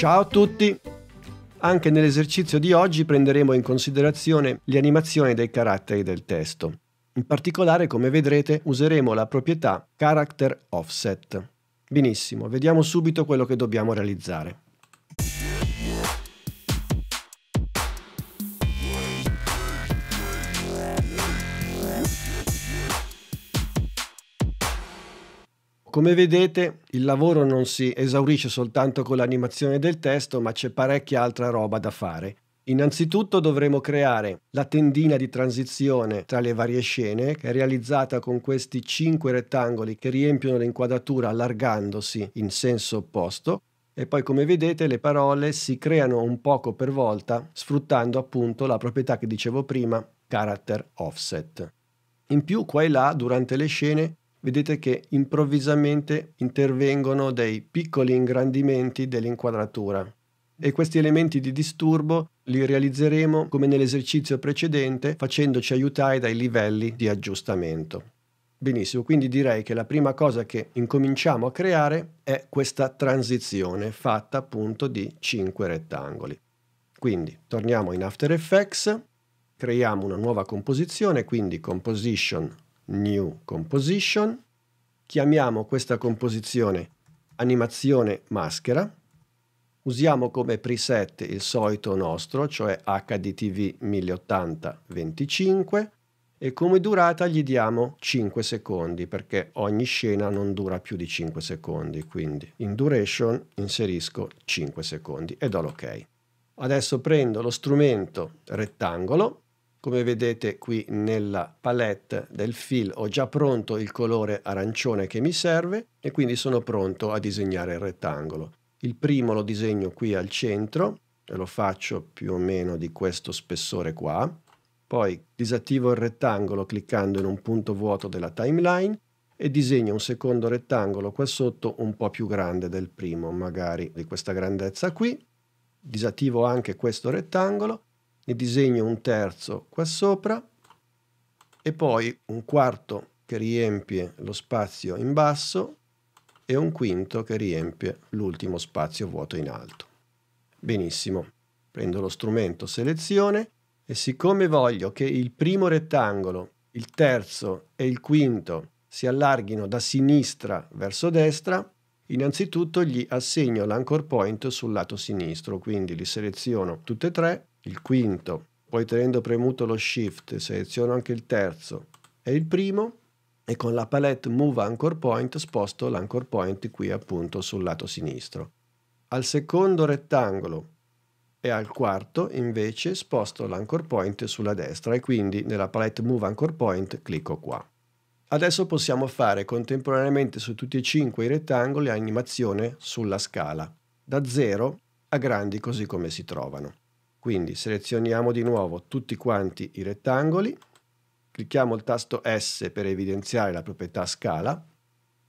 Ciao a tutti! Anche nell'esercizio di oggi prenderemo in considerazione le animazioni dei caratteri del testo. In particolare, come vedrete, useremo la proprietà character offset. Benissimo, vediamo subito quello che dobbiamo realizzare. Come vedete, il lavoro non si esaurisce soltanto con l'animazione del testo, ma c'è parecchia altra roba da fare. Innanzitutto dovremo creare la tendina di transizione tra le varie scene, che è realizzata con questi cinque rettangoli che riempiono l'inquadratura allargandosi in senso opposto. E poi, come vedete, le parole si creano un poco per volta, sfruttando appunto la proprietà che dicevo prima, character offset. In più, qua e là, durante le scene, vedete che improvvisamente intervengono dei piccoli ingrandimenti dell'inquadratura e questi elementi di disturbo li realizzeremo come nell'esercizio precedente facendoci aiutare dai livelli di aggiustamento. Benissimo, quindi direi che la prima cosa che incominciamo a creare è questa transizione fatta appunto di 5 rettangoli. Quindi torniamo in After Effects, creiamo una nuova composizione, quindi Composition New Composition, chiamiamo questa composizione animazione maschera, usiamo come preset il solito nostro, cioè HDTV 1080-25 e come durata gli diamo 5 secondi perché ogni scena non dura più di 5 secondi, quindi in duration inserisco 5 secondi e do l'ok. Adesso prendo lo strumento rettangolo come vedete qui nella palette del fill ho già pronto il colore arancione che mi serve e quindi sono pronto a disegnare il rettangolo. Il primo lo disegno qui al centro e lo faccio più o meno di questo spessore qua. Poi disattivo il rettangolo cliccando in un punto vuoto della timeline e disegno un secondo rettangolo qua sotto un po' più grande del primo, magari di questa grandezza qui. Disattivo anche questo rettangolo ne disegno un terzo qua sopra e poi un quarto che riempie lo spazio in basso e un quinto che riempie l'ultimo spazio vuoto in alto. Benissimo, prendo lo strumento selezione e siccome voglio che il primo rettangolo, il terzo e il quinto si allarghino da sinistra verso destra, innanzitutto gli assegno l'anchor point sul lato sinistro, quindi li seleziono tutte e tre il quinto, poi tenendo premuto lo shift seleziono anche il terzo e il primo e con la palette Move Anchor Point sposto l'anchor point qui appunto sul lato sinistro. Al secondo rettangolo e al quarto invece sposto l'anchor point sulla destra e quindi nella palette Move Anchor Point clicco qua. Adesso possiamo fare contemporaneamente su tutti e cinque i rettangoli animazione sulla scala, da 0 a grandi così come si trovano. Quindi selezioniamo di nuovo tutti quanti i rettangoli, clicchiamo il tasto S per evidenziare la proprietà scala,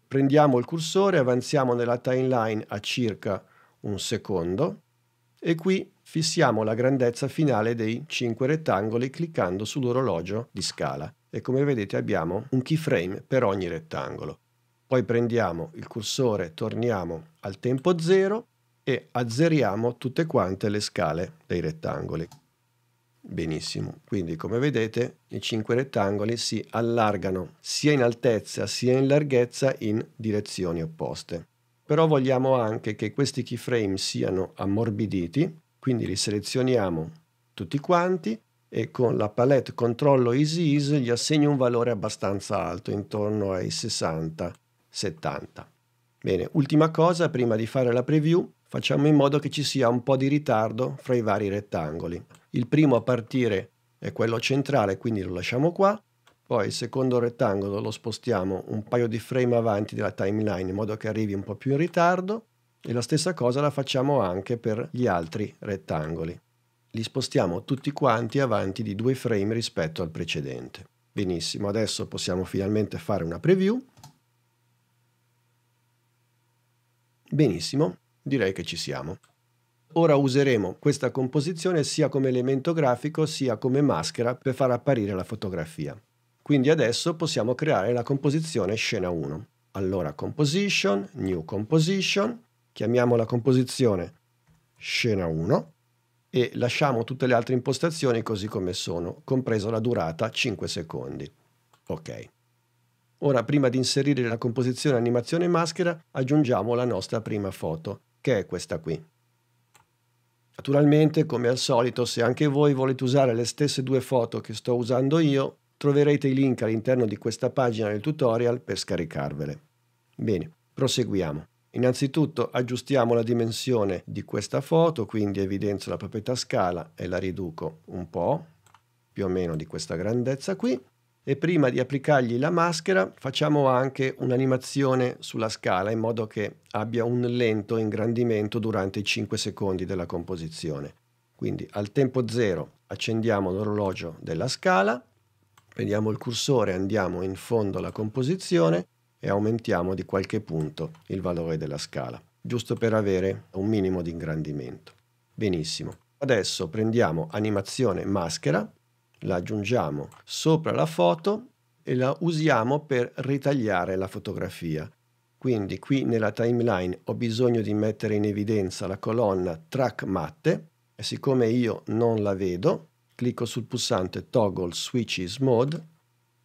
prendiamo il cursore, avanziamo nella timeline a circa un secondo e qui fissiamo la grandezza finale dei 5 rettangoli cliccando sull'orologio di scala e come vedete abbiamo un keyframe per ogni rettangolo. Poi prendiamo il cursore, torniamo al tempo 0 e azzeriamo tutte quante le scale dei rettangoli. Benissimo, quindi come vedete i 5 rettangoli si allargano sia in altezza sia in larghezza in direzioni opposte. Però vogliamo anche che questi keyframe siano ammorbiditi, quindi li selezioniamo tutti quanti e con la palette controllo easy ease gli assegno un valore abbastanza alto, intorno ai 60-70. Bene, ultima cosa prima di fare la preview, facciamo in modo che ci sia un po' di ritardo fra i vari rettangoli. Il primo a partire è quello centrale, quindi lo lasciamo qua, poi il secondo rettangolo lo spostiamo un paio di frame avanti della timeline in modo che arrivi un po' più in ritardo e la stessa cosa la facciamo anche per gli altri rettangoli. Li spostiamo tutti quanti avanti di due frame rispetto al precedente. Benissimo, adesso possiamo finalmente fare una preview. Benissimo, direi che ci siamo. Ora useremo questa composizione sia come elemento grafico sia come maschera per far apparire la fotografia. Quindi adesso possiamo creare la composizione scena 1. Allora composition, new composition, chiamiamo la composizione scena 1 e lasciamo tutte le altre impostazioni così come sono, compresa la durata 5 secondi. Ok. Ora prima di inserire la composizione animazione maschera aggiungiamo la nostra prima foto che è questa qui. Naturalmente, come al solito, se anche voi volete usare le stesse due foto che sto usando io, troverete i link all'interno di questa pagina del tutorial per scaricarvele. Bene, proseguiamo. Innanzitutto aggiustiamo la dimensione di questa foto, quindi evidenzio la proprietà scala e la riduco un po', più o meno di questa grandezza qui e prima di applicargli la maschera facciamo anche un'animazione sulla scala in modo che abbia un lento ingrandimento durante i 5 secondi della composizione. Quindi al tempo 0 accendiamo l'orologio della scala, prendiamo il cursore, andiamo in fondo alla composizione e aumentiamo di qualche punto il valore della scala, giusto per avere un minimo di ingrandimento. Benissimo. Adesso prendiamo animazione maschera la aggiungiamo sopra la foto e la usiamo per ritagliare la fotografia. Quindi qui nella timeline ho bisogno di mettere in evidenza la colonna track matte e siccome io non la vedo, clicco sul pulsante toggle switches mode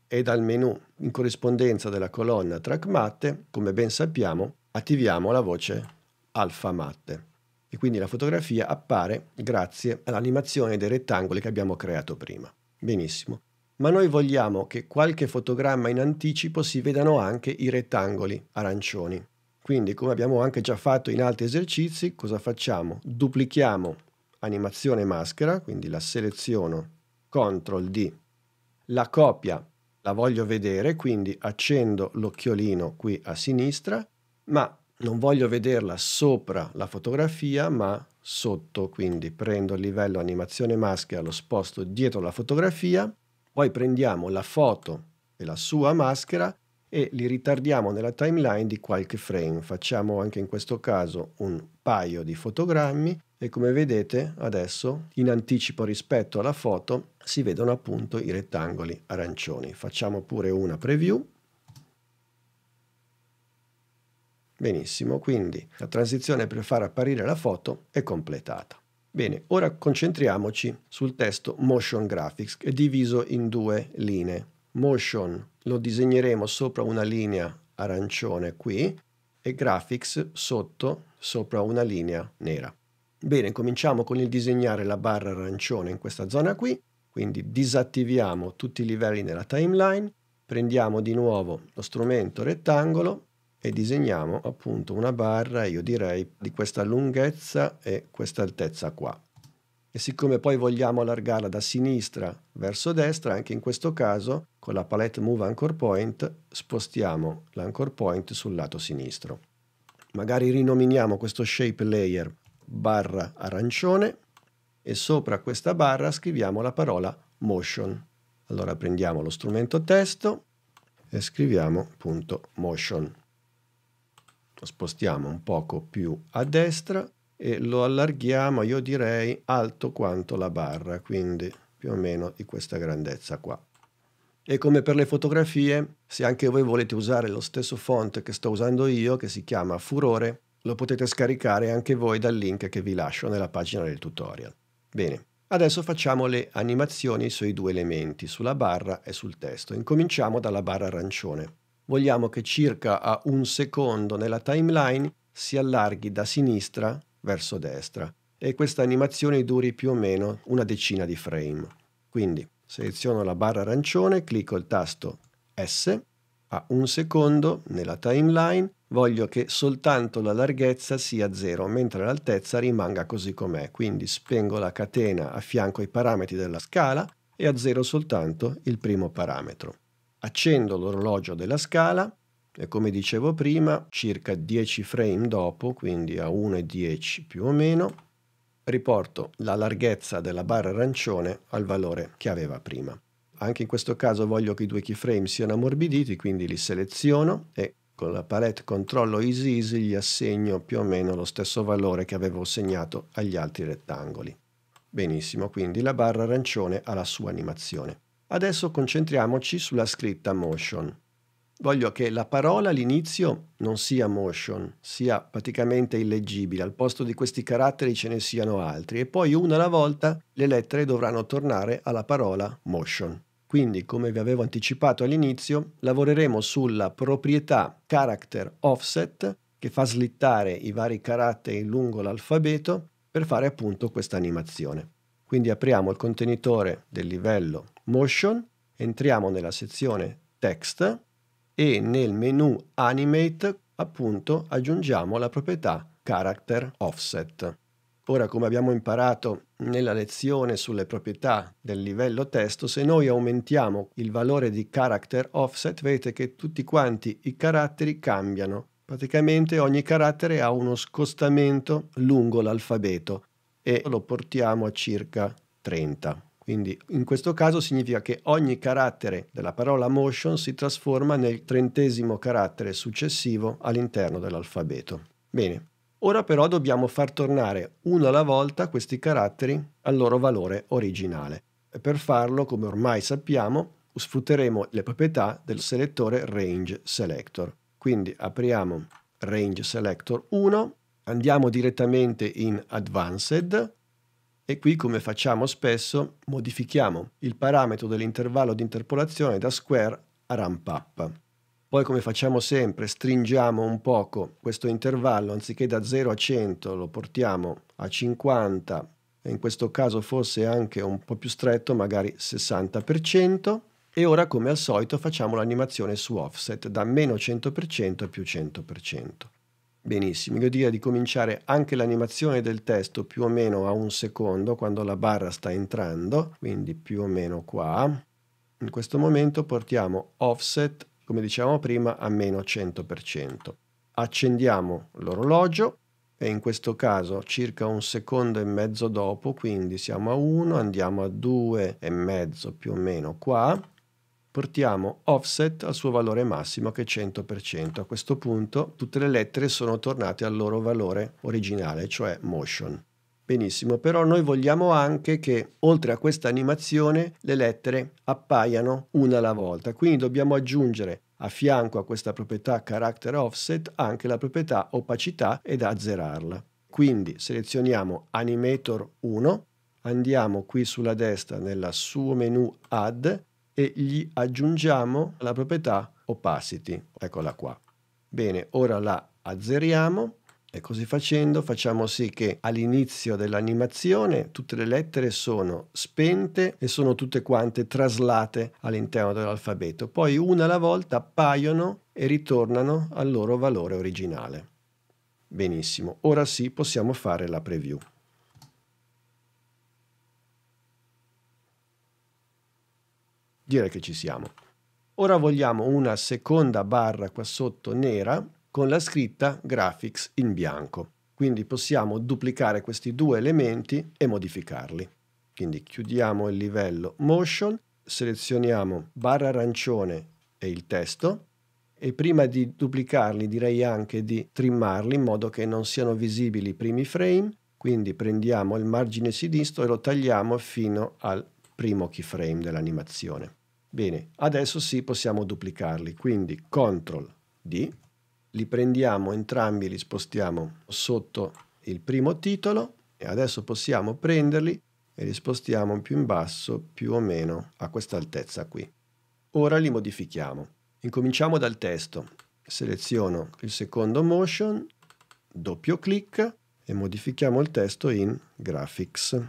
e dal menu in corrispondenza della colonna track matte, come ben sappiamo, attiviamo la voce alfa matte e quindi la fotografia appare grazie all'animazione dei rettangoli che abbiamo creato prima. Benissimo. Ma noi vogliamo che qualche fotogramma in anticipo si vedano anche i rettangoli arancioni. Quindi, come abbiamo anche già fatto in altri esercizi, cosa facciamo? Duplichiamo animazione maschera, quindi la seleziono, CTRL D, la copia la voglio vedere, quindi accendo l'occhiolino qui a sinistra, ma non voglio vederla sopra la fotografia, ma sotto, quindi prendo il livello animazione maschera, lo sposto dietro la fotografia, poi prendiamo la foto e la sua maschera e li ritardiamo nella timeline di qualche frame. Facciamo anche in questo caso un paio di fotogrammi e come vedete adesso in anticipo rispetto alla foto si vedono appunto i rettangoli arancioni. Facciamo pure una preview Benissimo, quindi la transizione per far apparire la foto è completata. Bene, ora concentriamoci sul testo Motion Graphics che è diviso in due linee. Motion lo disegneremo sopra una linea arancione qui e Graphics sotto sopra una linea nera. Bene, cominciamo con il disegnare la barra arancione in questa zona qui, quindi disattiviamo tutti i livelli nella timeline, prendiamo di nuovo lo strumento rettangolo e disegniamo appunto una barra, io direi, di questa lunghezza e questa altezza qua. E siccome poi vogliamo allargarla da sinistra verso destra, anche in questo caso con la palette Move Anchor Point spostiamo l'anchor point sul lato sinistro. Magari rinominiamo questo shape layer barra arancione e sopra questa barra scriviamo la parola motion. Allora prendiamo lo strumento testo e scriviamo punto motion lo spostiamo un poco più a destra e lo allarghiamo, io direi, alto quanto la barra, quindi più o meno di questa grandezza qua. E come per le fotografie, se anche voi volete usare lo stesso font che sto usando io, che si chiama Furore, lo potete scaricare anche voi dal link che vi lascio nella pagina del tutorial. Bene, adesso facciamo le animazioni sui due elementi, sulla barra e sul testo. Incominciamo dalla barra arancione vogliamo che circa a un secondo nella timeline si allarghi da sinistra verso destra e questa animazione duri più o meno una decina di frame. Quindi seleziono la barra arancione, clicco il tasto S, a un secondo nella timeline voglio che soltanto la larghezza sia 0 mentre l'altezza rimanga così com'è, quindi spengo la catena a fianco ai parametri della scala e a 0 soltanto il primo parametro. Accendo l'orologio della scala e come dicevo prima, circa 10 frame dopo, quindi a 1,10 più o meno, riporto la larghezza della barra arancione al valore che aveva prima. Anche in questo caso voglio che i due keyframe siano ammorbiditi, quindi li seleziono e con la palette controllo easy easy gli assegno più o meno lo stesso valore che avevo segnato agli altri rettangoli. Benissimo, quindi la barra arancione ha la sua animazione. Adesso concentriamoci sulla scritta motion. Voglio che la parola all'inizio non sia motion, sia praticamente illeggibile, al posto di questi caratteri ce ne siano altri e poi una alla volta le lettere dovranno tornare alla parola motion. Quindi, come vi avevo anticipato all'inizio, lavoreremo sulla proprietà character offset che fa slittare i vari caratteri lungo l'alfabeto per fare appunto questa animazione. Quindi apriamo il contenitore del livello Motion, entriamo nella sezione Text e nel menu Animate appunto aggiungiamo la proprietà Character Offset. Ora, come abbiamo imparato nella lezione sulle proprietà del livello testo, se noi aumentiamo il valore di character offset, vedete che tutti quanti i caratteri cambiano. Praticamente ogni carattere ha uno scostamento lungo l'alfabeto e lo portiamo a circa 30. Quindi in questo caso significa che ogni carattere della parola motion si trasforma nel trentesimo carattere successivo all'interno dell'alfabeto. Bene, ora però dobbiamo far tornare uno alla volta questi caratteri al loro valore originale. E per farlo, come ormai sappiamo, sfrutteremo le proprietà del selettore range selector. Quindi apriamo range selector 1, andiamo direttamente in advanced e qui, come facciamo spesso, modifichiamo il parametro dell'intervallo di interpolazione da square a ramp up. Poi, come facciamo sempre, stringiamo un poco questo intervallo, anziché da 0 a 100 lo portiamo a 50, e in questo caso forse anche un po' più stretto, magari 60%. E ora, come al solito, facciamo l'animazione su offset da meno 100% a più 100%. Benissimo, io direi di cominciare anche l'animazione del testo più o meno a un secondo quando la barra sta entrando, quindi più o meno qua. In questo momento portiamo offset, come dicevamo prima, a meno 100%. Accendiamo l'orologio e in questo caso circa un secondo e mezzo dopo, quindi siamo a 1, andiamo a 2 e mezzo più o meno qua portiamo offset al suo valore massimo che è 100%. A questo punto tutte le lettere sono tornate al loro valore originale, cioè motion. Benissimo, però noi vogliamo anche che oltre a questa animazione le lettere appaiano una alla volta, quindi dobbiamo aggiungere a fianco a questa proprietà character offset anche la proprietà opacità ed azzerarla. Quindi selezioniamo Animator 1, andiamo qui sulla destra nella suo menu Add e gli aggiungiamo la proprietà opacity. Eccola qua. Bene, ora la azzeriamo e così facendo facciamo sì che all'inizio dell'animazione tutte le lettere sono spente e sono tutte quante traslate all'interno dell'alfabeto. Poi una alla volta appaiono e ritornano al loro valore originale. Benissimo, ora sì possiamo fare la preview. direi che ci siamo. Ora vogliamo una seconda barra qua sotto nera con la scritta graphics in bianco. Quindi possiamo duplicare questi due elementi e modificarli. Quindi chiudiamo il livello motion, selezioniamo barra arancione e il testo e prima di duplicarli direi anche di trimmarli in modo che non siano visibili i primi frame, quindi prendiamo il margine sinistro e lo tagliamo fino al primo keyframe dell'animazione. Bene, adesso sì possiamo duplicarli, quindi CTRL D, li prendiamo entrambi, li spostiamo sotto il primo titolo e adesso possiamo prenderli e li spostiamo più in basso più o meno a questa altezza qui. Ora li modifichiamo. Incominciamo dal testo. Seleziono il secondo motion, doppio clic e modifichiamo il testo in graphics.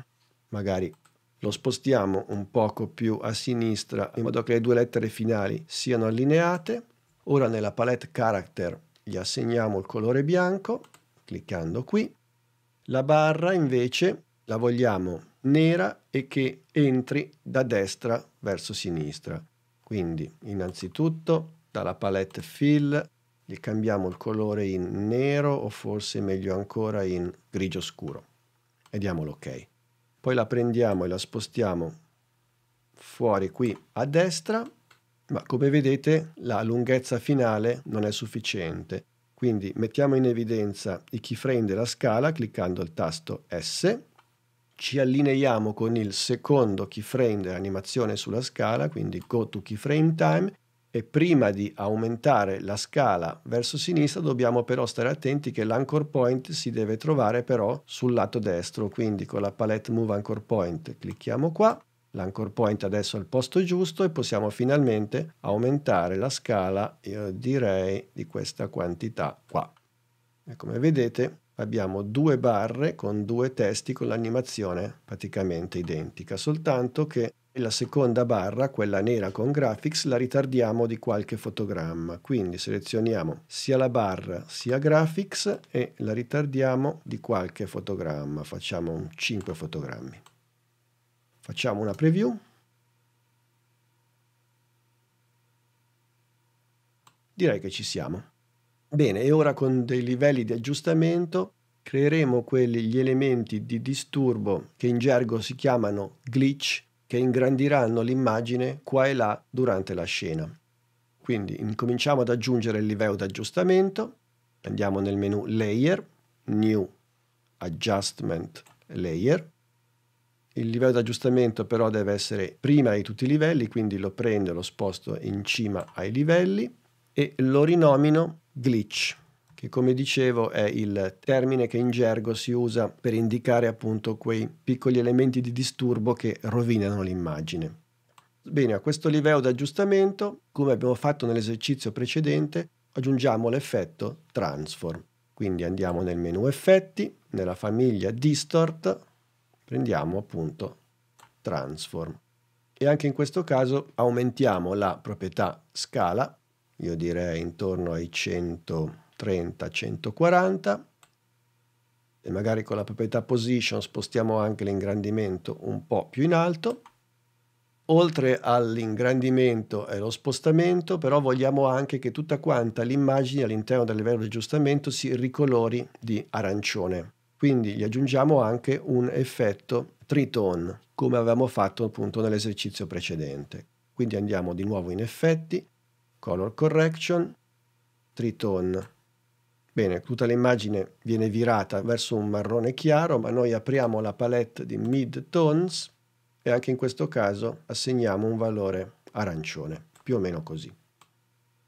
Magari lo spostiamo un poco più a sinistra in modo che le due lettere finali siano allineate. Ora nella palette character gli assegniamo il colore bianco, cliccando qui. La barra invece la vogliamo nera e che entri da destra verso sinistra. Quindi innanzitutto dalla palette fill gli cambiamo il colore in nero o forse meglio ancora in grigio scuro e diamo l'ok. Ok poi la prendiamo e la spostiamo fuori qui a destra, ma come vedete la lunghezza finale non è sufficiente. Quindi mettiamo in evidenza i keyframe della scala cliccando il tasto S, ci allineiamo con il secondo keyframe dell'animazione sulla scala, quindi Go to Keyframe Time, e prima di aumentare la scala verso sinistra dobbiamo però stare attenti che l'anchor point si deve trovare però sul lato destro, quindi con la palette Move Anchor Point clicchiamo qua, l'anchor point adesso è al posto giusto e possiamo finalmente aumentare la scala, io direi, di questa quantità qua. E come vedete abbiamo due barre con due testi con l'animazione praticamente identica, soltanto che e la seconda barra, quella nera con graphics, la ritardiamo di qualche fotogramma. Quindi selezioniamo sia la barra sia graphics e la ritardiamo di qualche fotogramma. Facciamo 5 fotogrammi. Facciamo una preview. Direi che ci siamo. Bene, e ora con dei livelli di aggiustamento creeremo quelli, gli elementi di disturbo che in gergo si chiamano glitch che ingrandiranno l'immagine qua e là durante la scena. Quindi incominciamo ad aggiungere il livello d'aggiustamento, andiamo nel menu Layer, New Adjustment Layer. Il livello d'aggiustamento però deve essere prima di tutti i livelli, quindi lo prendo e lo sposto in cima ai livelli e lo rinomino Glitch che come dicevo è il termine che in gergo si usa per indicare appunto quei piccoli elementi di disturbo che rovinano l'immagine. Bene, a questo livello di aggiustamento, come abbiamo fatto nell'esercizio precedente, aggiungiamo l'effetto transform. Quindi andiamo nel menu effetti, nella famiglia distort, prendiamo appunto transform. E anche in questo caso aumentiamo la proprietà scala, io direi intorno ai 100 30, 140 e magari con la proprietà position spostiamo anche l'ingrandimento un po' più in alto. Oltre all'ingrandimento e lo spostamento, però vogliamo anche che tutta quanta l'immagine all'interno del livello di aggiustamento si ricolori di arancione. Quindi gli aggiungiamo anche un effetto tritone, come avevamo fatto appunto nell'esercizio precedente. Quindi andiamo di nuovo in effetti, color correction, tritone Bene, tutta l'immagine viene virata verso un marrone chiaro, ma noi apriamo la palette di mid tones e anche in questo caso assegniamo un valore arancione, più o meno così.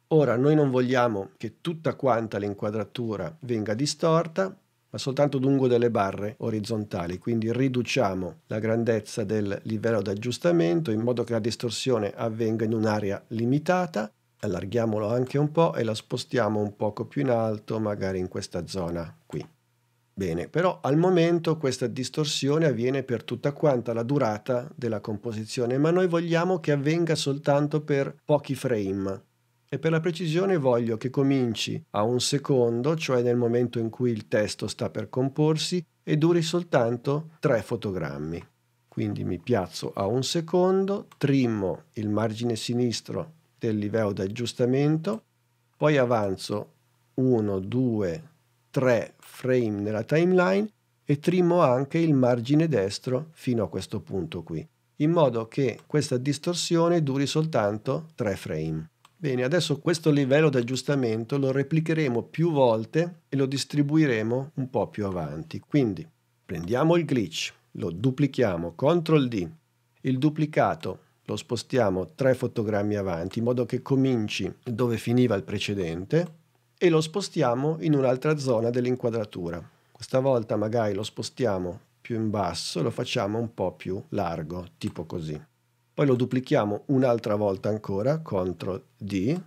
Ora noi non vogliamo che tutta quanta l'inquadratura venga distorta, ma soltanto lungo delle barre orizzontali, quindi riduciamo la grandezza del livello d'aggiustamento in modo che la distorsione avvenga in un'area limitata allarghiamolo anche un po' e la spostiamo un poco più in alto, magari in questa zona qui. Bene, però al momento questa distorsione avviene per tutta quanta la durata della composizione, ma noi vogliamo che avvenga soltanto per pochi frame. E per la precisione voglio che cominci a un secondo, cioè nel momento in cui il testo sta per comporsi, e duri soltanto tre fotogrammi. Quindi mi piazzo a un secondo, trimmo il margine sinistro del livello d'aggiustamento, poi avanzo 1, 2, 3 frame nella timeline e trimo anche il margine destro fino a questo punto qui, in modo che questa distorsione duri soltanto 3 frame. Bene, adesso questo livello d'aggiustamento lo replicheremo più volte e lo distribuiremo un po' più avanti. Quindi prendiamo il glitch, lo duplichiamo, CTRL D, il duplicato lo spostiamo tre fotogrammi avanti in modo che cominci dove finiva il precedente e lo spostiamo in un'altra zona dell'inquadratura. Questa volta magari lo spostiamo più in basso e lo facciamo un po' più largo, tipo così. Poi lo duplichiamo un'altra volta ancora, CTRL D,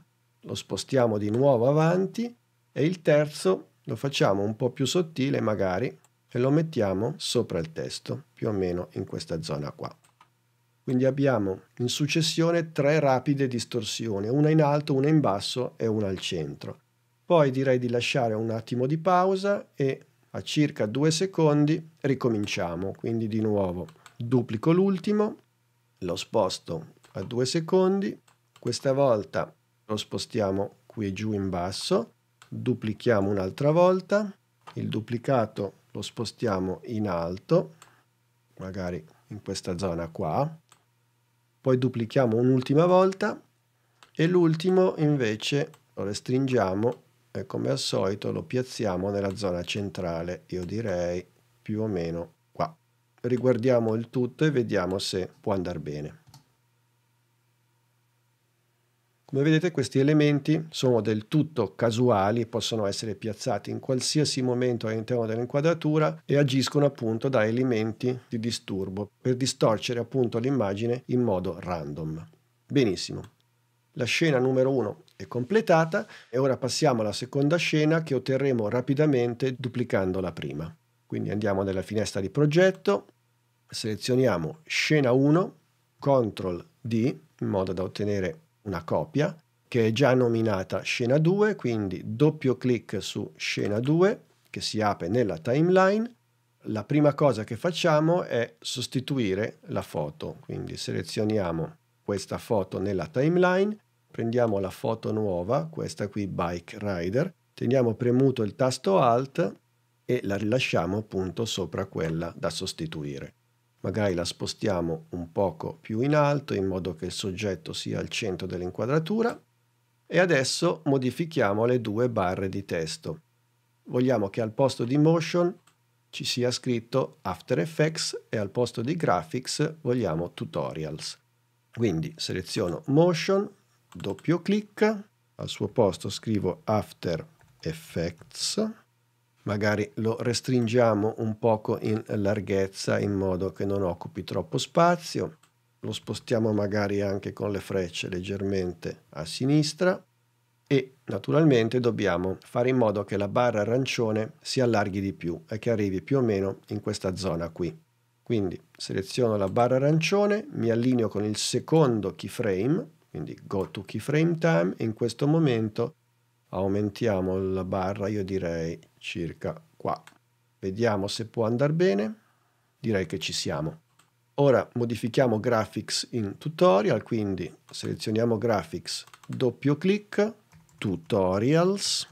lo spostiamo di nuovo avanti e il terzo lo facciamo un po' più sottile magari e lo mettiamo sopra il testo, più o meno in questa zona qua. Quindi abbiamo in successione tre rapide distorsioni, una in alto, una in basso e una al centro. Poi direi di lasciare un attimo di pausa e a circa due secondi ricominciamo. Quindi di nuovo duplico l'ultimo, lo sposto a due secondi, questa volta lo spostiamo qui giù in basso, duplichiamo un'altra volta, il duplicato lo spostiamo in alto, magari in questa zona qua, poi duplichiamo un'ultima volta e l'ultimo invece lo restringiamo e come al solito lo piazziamo nella zona centrale, io direi più o meno qua. Riguardiamo il tutto e vediamo se può andare bene. Come vedete questi elementi sono del tutto casuali, possono essere piazzati in qualsiasi momento all'interno dell'inquadratura e agiscono appunto da elementi di disturbo per distorcere appunto l'immagine in modo random. Benissimo. La scena numero 1 è completata e ora passiamo alla seconda scena che otterremo rapidamente duplicando la prima. Quindi andiamo nella finestra di progetto, selezioniamo scena 1, CTRL D in modo da ottenere una copia che è già nominata scena 2, quindi doppio clic su scena 2 che si apre nella timeline. La prima cosa che facciamo è sostituire la foto, quindi selezioniamo questa foto nella timeline, prendiamo la foto nuova, questa qui Bike Rider, teniamo premuto il tasto Alt e la rilasciamo appunto sopra quella da sostituire magari la spostiamo un poco più in alto in modo che il soggetto sia al centro dell'inquadratura e adesso modifichiamo le due barre di testo. Vogliamo che al posto di motion ci sia scritto After Effects e al posto di graphics vogliamo tutorials. Quindi seleziono motion, doppio clic, al suo posto scrivo After Effects magari lo restringiamo un poco in larghezza in modo che non occupi troppo spazio, lo spostiamo magari anche con le frecce leggermente a sinistra e naturalmente dobbiamo fare in modo che la barra arancione si allarghi di più e che arrivi più o meno in questa zona qui. Quindi seleziono la barra arancione, mi allineo con il secondo keyframe, quindi go to keyframe time, e in questo momento aumentiamo la barra io direi circa qua vediamo se può andare bene direi che ci siamo ora modifichiamo graphics in tutorial quindi selezioniamo graphics doppio clic tutorials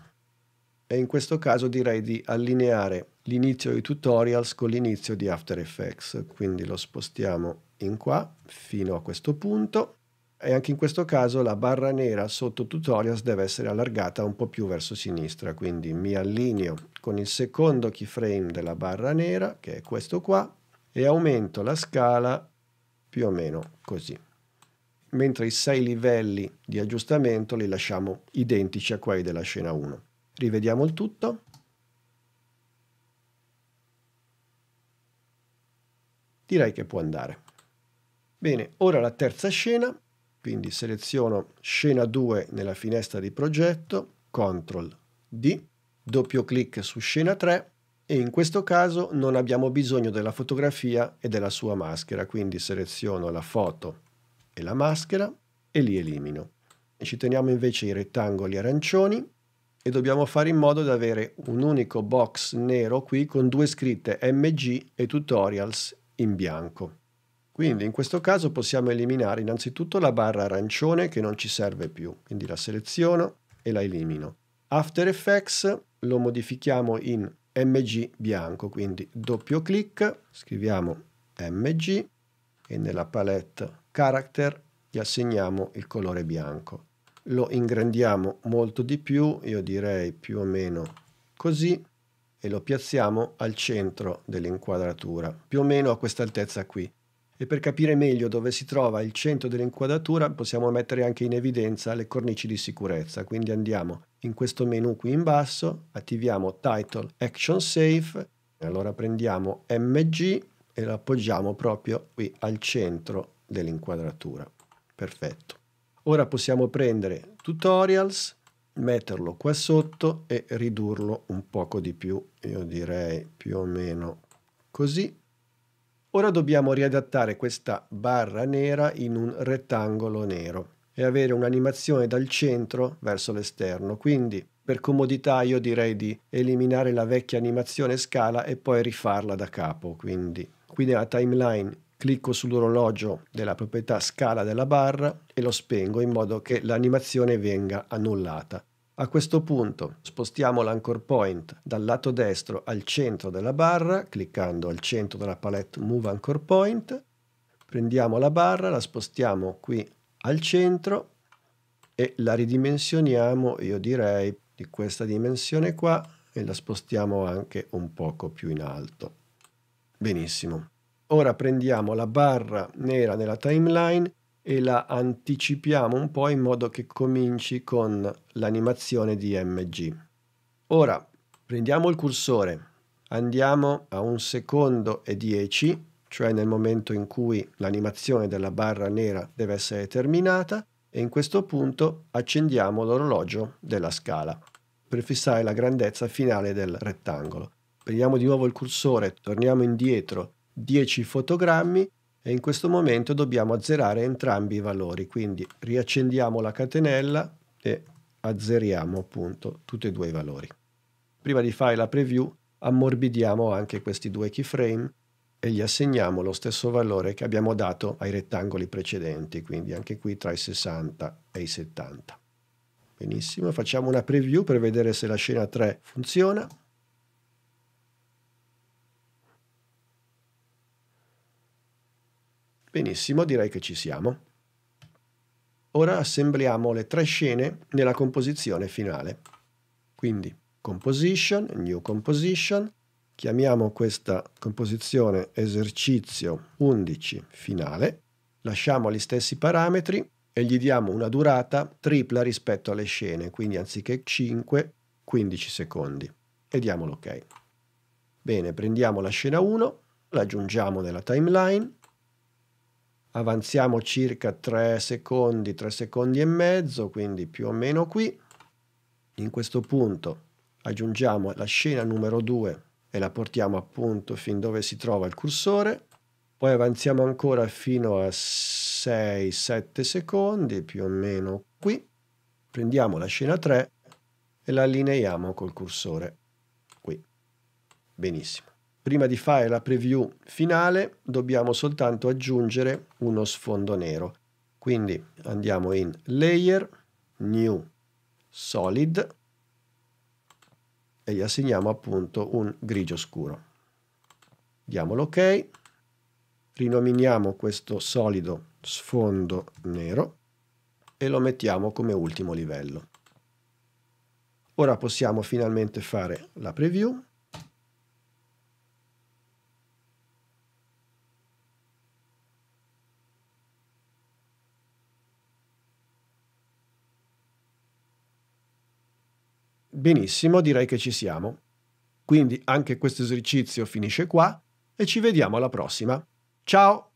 e in questo caso direi di allineare l'inizio di tutorials con l'inizio di After Effects quindi lo spostiamo in qua fino a questo punto e anche in questo caso la barra nera sotto tutorials deve essere allargata un po' più verso sinistra, quindi mi allineo con il secondo keyframe della barra nera, che è questo qua, e aumento la scala più o meno così. Mentre i sei livelli di aggiustamento li lasciamo identici a quelli della scena 1. Rivediamo il tutto. Direi che può andare. Bene, ora la terza scena quindi seleziono scena 2 nella finestra di progetto, CTRL D, doppio clic su scena 3 e in questo caso non abbiamo bisogno della fotografia e della sua maschera, quindi seleziono la foto e la maschera e li elimino. E ci teniamo invece i rettangoli arancioni e dobbiamo fare in modo di avere un unico box nero qui con due scritte MG e tutorials in bianco. Quindi in questo caso possiamo eliminare innanzitutto la barra arancione che non ci serve più, quindi la seleziono e la elimino. After Effects lo modifichiamo in mg bianco, quindi doppio clic, scriviamo mg e nella palette character gli assegniamo il colore bianco. Lo ingrandiamo molto di più, io direi più o meno così, e lo piazziamo al centro dell'inquadratura, più o meno a questa altezza qui e per capire meglio dove si trova il centro dell'inquadratura possiamo mettere anche in evidenza le cornici di sicurezza, quindi andiamo in questo menu qui in basso, attiviamo Title Action Safe, allora prendiamo MG e lo appoggiamo proprio qui al centro dell'inquadratura. Perfetto. Ora possiamo prendere Tutorials, metterlo qua sotto e ridurlo un poco di più, io direi più o meno così Ora dobbiamo riadattare questa barra nera in un rettangolo nero e avere un'animazione dal centro verso l'esterno, quindi per comodità io direi di eliminare la vecchia animazione scala e poi rifarla da capo, quindi qui nella timeline clicco sull'orologio della proprietà scala della barra e lo spengo in modo che l'animazione venga annullata. A questo punto spostiamo l'anchor point dal lato destro al centro della barra, cliccando al centro della palette Move Anchor Point, prendiamo la barra, la spostiamo qui al centro e la ridimensioniamo, io direi, di questa dimensione qua e la spostiamo anche un poco più in alto. Benissimo. Ora prendiamo la barra nera nella timeline e la anticipiamo un po' in modo che cominci con l'animazione di MG. Ora prendiamo il cursore, andiamo a un secondo e 10, cioè nel momento in cui l'animazione della barra nera deve essere terminata e in questo punto accendiamo l'orologio della scala per fissare la grandezza finale del rettangolo. Prendiamo di nuovo il cursore, torniamo indietro 10 fotogrammi e in questo momento dobbiamo azzerare entrambi i valori, quindi riaccendiamo la catenella e azzeriamo appunto tutti e due i valori. Prima di fare la preview ammorbidiamo anche questi due keyframe e gli assegniamo lo stesso valore che abbiamo dato ai rettangoli precedenti, quindi anche qui tra i 60 e i 70. Benissimo, facciamo una preview per vedere se la scena 3 funziona. Benissimo, direi che ci siamo. Ora assembliamo le tre scene nella composizione finale. Quindi composition, new composition, chiamiamo questa composizione esercizio 11 finale, lasciamo gli stessi parametri e gli diamo una durata tripla rispetto alle scene, quindi anziché 5, 15 secondi. E diamo l'ok. Bene, prendiamo la scena 1, l'aggiungiamo nella timeline, avanziamo circa 3 secondi, 3 secondi e mezzo, quindi più o meno qui. In questo punto aggiungiamo la scena numero 2 e la portiamo appunto fin dove si trova il cursore, poi avanziamo ancora fino a 6-7 secondi, più o meno qui. Prendiamo la scena 3 e la allineiamo col cursore qui. Benissimo prima di fare la preview finale dobbiamo soltanto aggiungere uno sfondo nero. Quindi andiamo in Layer, New, Solid e gli assegniamo appunto un grigio scuro. Diamo l'ok, rinominiamo questo solido sfondo nero e lo mettiamo come ultimo livello. Ora possiamo finalmente fare la preview Benissimo, direi che ci siamo. Quindi anche questo esercizio finisce qua e ci vediamo alla prossima. Ciao!